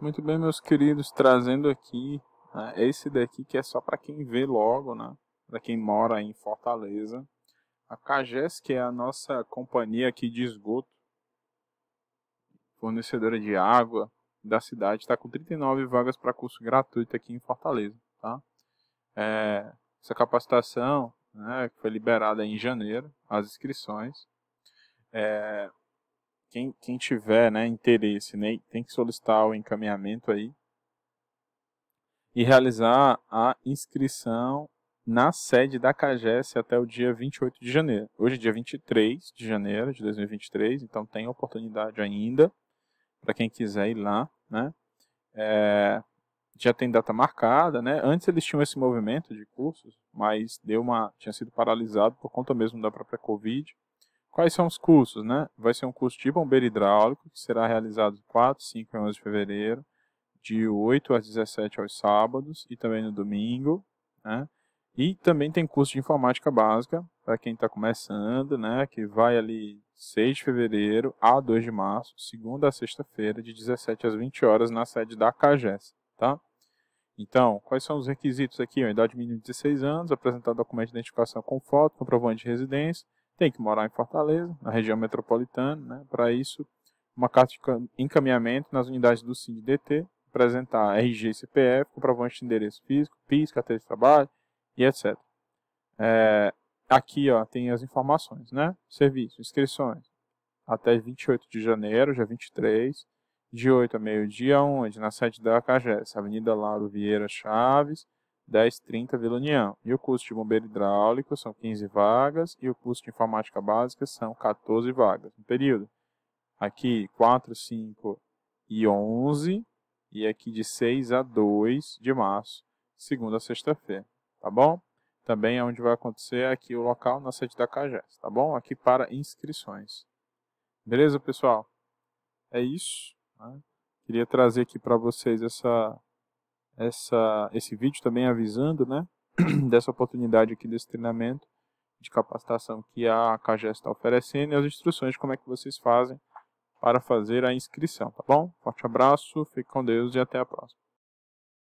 Muito bem, meus queridos, trazendo aqui né, esse daqui que é só para quem vê logo, né? Para quem mora em Fortaleza. A Cages, que é a nossa companhia aqui de esgoto, fornecedora de água da cidade, está com 39 vagas para curso gratuito aqui em Fortaleza, tá? É, essa capacitação né, foi liberada em janeiro, as inscrições. É, quem, quem tiver né, interesse né, tem que solicitar o encaminhamento aí e realizar a inscrição na sede da CAGES até o dia 28 de janeiro. Hoje é dia 23 de janeiro de 2023, então tem oportunidade ainda para quem quiser ir lá, né? É, já tem data marcada, né? Antes eles tinham esse movimento de cursos, mas deu uma tinha sido paralisado por conta mesmo da própria Covid. Quais são os cursos, né? Vai ser um curso de tipo bombeiro hidráulico, que será realizado 4, 5 e 11 de fevereiro, de 8 às 17 aos sábados e também no domingo, né? E também tem curso de informática básica, para quem está começando, né? Que vai ali 6 de fevereiro a 2 de março, segunda a sexta-feira, de 17 às 20 horas, na sede da CAGES, tá? Então, quais são os requisitos aqui? A idade mínima de 16 anos, apresentar documento de identificação com foto, comprovante de residência, tem que morar em Fortaleza, na região metropolitana, né? para isso, uma carta de encaminhamento nas unidades do CINDT, apresentar RG e CPF, comprovante de endereço físico, PIS, carteira de trabalho e etc. É, aqui ó, tem as informações, né? Serviço, inscrições, até 28 de janeiro, dia 23, de 8 a meio-dia, onde? Na sede da ACAGES, Avenida Lauro Vieira Chaves, 10,30 Vila União. E o curso de bombeiro hidráulico são 15 vagas e o curso de informática básica são 14 vagas no período. Aqui 4, 5 e 11 e aqui de 6 a 2 de março, segunda a sexta-feira, tá bom? Também é onde vai acontecer é aqui o local na sede da CAGES, tá bom? Aqui para inscrições. Beleza, pessoal? É isso. Né? Queria trazer aqui para vocês essa essa, esse vídeo também avisando né, dessa oportunidade aqui desse treinamento de capacitação que a CAGES está oferecendo e as instruções de como é que vocês fazem para fazer a inscrição, tá bom? Forte abraço, fique com Deus e até a próxima.